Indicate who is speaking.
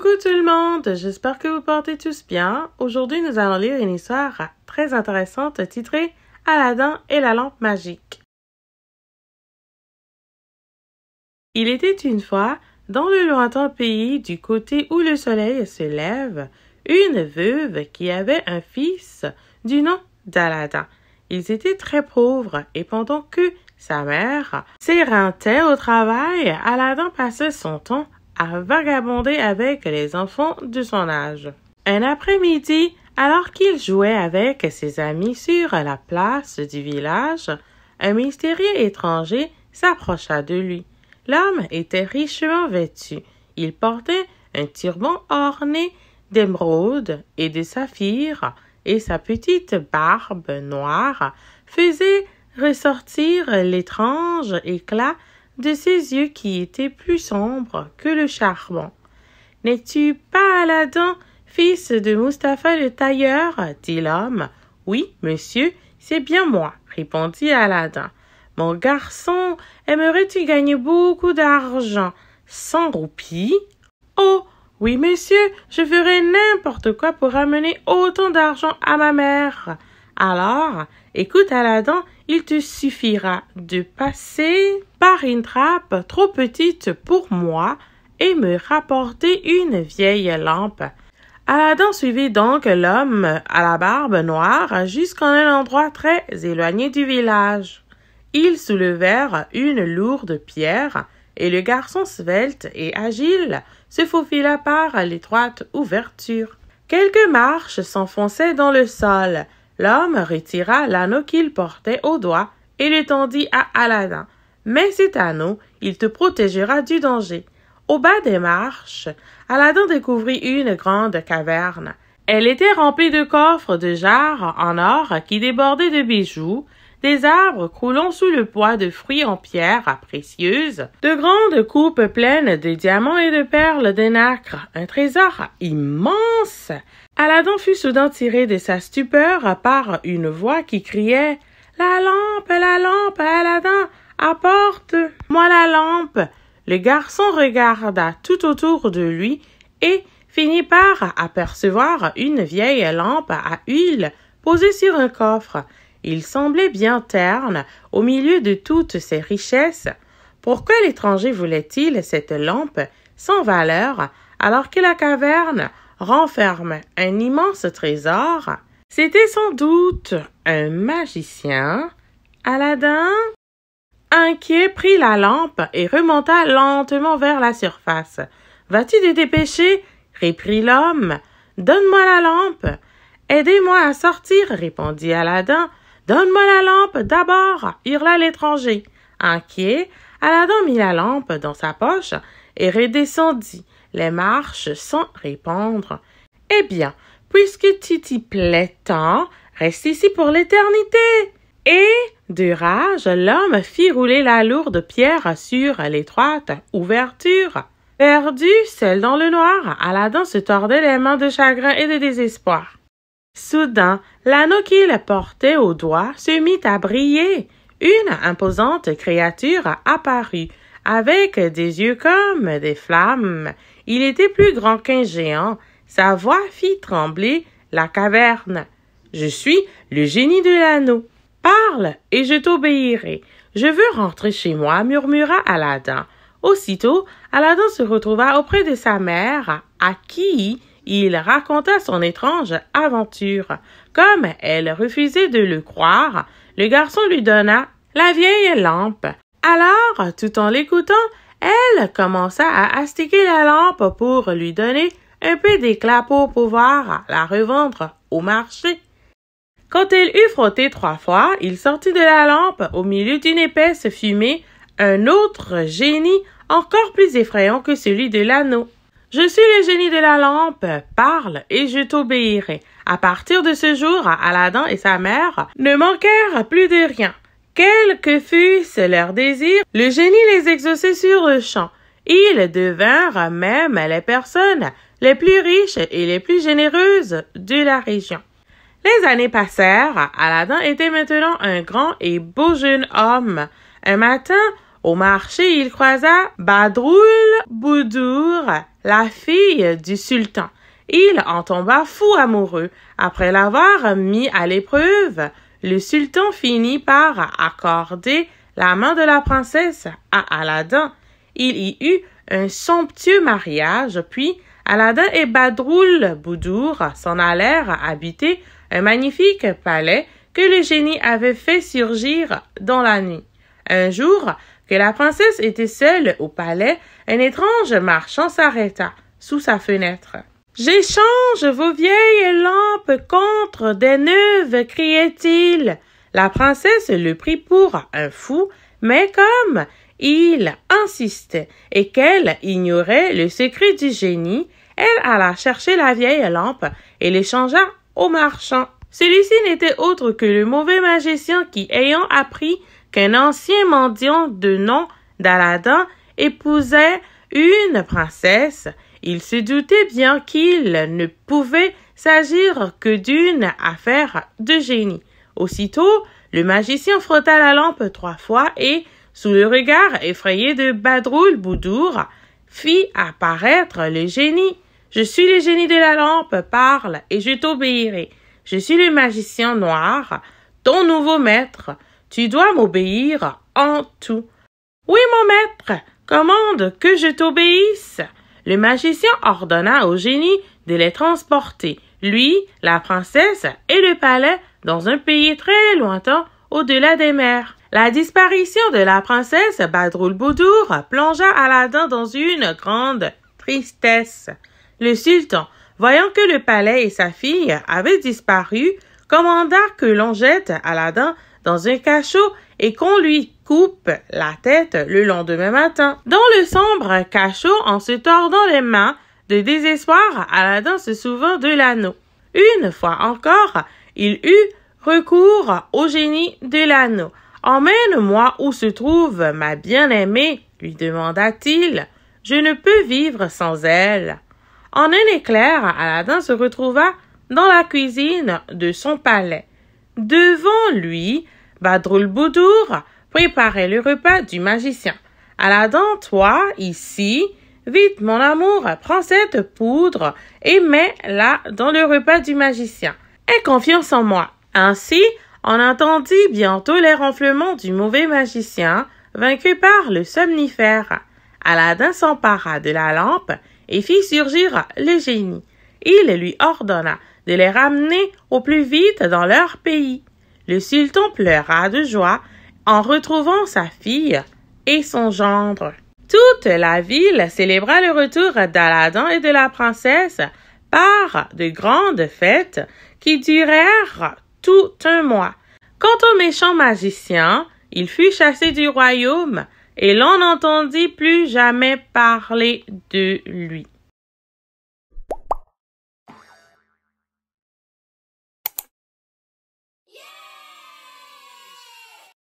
Speaker 1: Coucou tout le monde, j'espère que vous portez tous bien. Aujourd'hui, nous allons lire une histoire très intéressante titrée Aladdin et la lampe magique. Il était une fois, dans le lointain pays du côté où le soleil se lève, une veuve qui avait un fils du nom d'Aladdin. Ils étaient très pauvres et pendant que sa mère s'éreintait au travail, Aladdin passait son temps vagabonder avec les enfants de son âge. Un après-midi, alors qu'il jouait avec ses amis sur la place du village, un mystérieux étranger s'approcha de lui. L'homme était richement vêtu. Il portait un turban orné d'émeraudes et de saphirs, et sa petite barbe noire faisait ressortir l'étrange éclat de ses yeux qui étaient plus sombres que le charbon. N'es-tu pas Aladdin, fils de Mustapha le tailleur dit l'homme. Oui, monsieur, c'est bien moi, répondit Aladdin. Mon garçon, aimerais-tu gagner beaucoup d'argent Cent roupies Oh, oui, monsieur, je ferai n'importe quoi pour amener autant d'argent à ma mère. Alors, écoute Aladdin, il te suffira de passer par une trappe trop petite pour moi et me rapporter une vieille lampe. Aladdin suivit donc l'homme à la barbe noire jusqu'en un endroit très éloigné du village. Ils soulevèrent une lourde pierre, et le garçon svelte et agile se faufila par l'étroite ouverture. Quelques marches s'enfonçaient dans le sol. L'homme retira l'anneau qu'il portait au doigt et le tendit à Aladdin, mais cet anneau, il te protégera du danger. Au bas des marches, Aladdin découvrit une grande caverne. Elle était remplie de coffres de jarres en or qui débordaient de bijoux, des arbres croulant sous le poids de fruits en pierre précieuses, de grandes coupes pleines de diamants et de perles nacre, un trésor immense. Aladdin fut soudain tiré de sa stupeur par une voix qui criait La lampe, la lampe, Aladdin, Apporte-moi la lampe. Le garçon regarda tout autour de lui et finit par apercevoir une vieille lampe à huile posée sur un coffre. Il semblait bien terne au milieu de toutes ces richesses. Pourquoi l'étranger voulait-il cette lampe sans valeur alors que la caverne renferme un immense trésor C'était sans doute un magicien. Aladdin inquiet, prit la lampe et remonta lentement vers la surface. Vas-tu te dépêcher? reprit l'homme. Donne-moi la lampe. Aidez-moi à sortir, répondit Aladdin. Donne-moi la lampe d'abord, hurla l'étranger. Inquiet, Aladdin mit la lampe dans sa poche et redescendit les marches sans répondre. Eh bien, puisque tu t'y plais tant, reste ici pour l'éternité, et, de rage, l'homme fit rouler la lourde pierre sur l'étroite ouverture. Perdu, celle dans le noir, Aladdin se tordait les mains de chagrin et de désespoir. Soudain, l'anneau qu'il portait au doigt se mit à briller. Une imposante créature apparut, avec des yeux comme des flammes. Il était plus grand qu'un géant. Sa voix fit trembler la caverne. Je suis le génie de l'anneau. Parle, et je t'obéirai. Je veux rentrer chez moi, murmura Aladdin. Aussitôt, Aladdin se retrouva auprès de sa mère, à qui il raconta son étrange aventure. Comme elle refusait de le croire, le garçon lui donna la vieille lampe. Alors, tout en l'écoutant, elle commença à astiquer la lampe pour lui donner un peu d'éclat pour pouvoir la revendre au marché. Quand elle eut frotté trois fois, il sortit de la lampe, au milieu d'une épaisse fumée, un autre génie encore plus effrayant que celui de l'anneau. Je suis le génie de la lampe, parle et je t'obéirai. À partir de ce jour, Aladdin et sa mère ne manquèrent plus de rien. Quel que fussent leurs désirs, le génie les exauçait sur le champ. Ils devinrent même les personnes les plus riches et les plus généreuses de la région. Les années passèrent. Aladdin était maintenant un grand et beau jeune homme. Un matin, au marché, il croisa Badroul Boudour, la fille du sultan. Il en tomba fou amoureux. Après l'avoir mis à l'épreuve, le sultan finit par accorder la main de la princesse à Aladdin. Il y eut un somptueux mariage, puis Aladdin et Badroul Boudour s'en allèrent habiter un magnifique palais que le génie avait fait surgir dans la nuit. Un jour, que la princesse était seule au palais, un étrange marchand s'arrêta sous sa fenêtre. J'échange vos vieilles lampes contre des neuves, criait-il. La princesse le prit pour un fou, mais comme il insistait et qu'elle ignorait le secret du génie, elle alla chercher la vieille lampe et l'échangea au marchand. Celui-ci n'était autre que le mauvais magicien qui, ayant appris qu'un ancien mendiant de nom d'Aladin épousait une princesse, il se doutait bien qu'il ne pouvait s'agir que d'une affaire de génie. Aussitôt, le magicien frotta la lampe trois fois et, sous le regard effrayé de Badroul Boudour, fit apparaître le génie. Je suis le génie de la lampe, parle, et je t'obéirai. Je suis le magicien noir, ton nouveau maître. Tu dois m'obéir en tout. Oui, mon maître, commande que je t'obéisse. Le magicien ordonna au génie de les transporter, lui, la princesse et le palais, dans un pays très lointain, au-delà des mers. La disparition de la princesse Badroul Boudour plongea Aladdin dans une grande tristesse. Le sultan, voyant que le palais et sa fille avaient disparu, commanda que l'on jette Aladdin dans un cachot et qu'on lui coupe la tête le lendemain matin. Dans le sombre cachot, en se tordant les mains, de désespoir, Aladdin se souvint de l'anneau. Une fois encore, il eut recours au génie de l'anneau. Emmène-moi où se trouve ma bien-aimée, lui demanda-t-il. Je ne peux vivre sans elle. En un éclair, Aladdin se retrouva dans la cuisine de son palais. Devant lui, Badrul Boudour préparait le repas du magicien. Aladdin, toi, ici, vite, mon amour, prends cette poudre et mets-la dans le repas du magicien. Aie confiance en moi. Ainsi, on entendit bientôt les renflements du mauvais magicien, vaincu par le somnifère. Aladdin s'empara de la lampe et fit surgir le génie. Il lui ordonna de les ramener au plus vite dans leur pays. Le sultan pleura de joie en retrouvant sa fille et son gendre. Toute la ville célébra le retour d'Aladin et de la princesse par de grandes fêtes qui durèrent tout un mois. Quant au méchant magicien, il fut chassé du royaume et l'on n'entendit plus jamais parler de lui.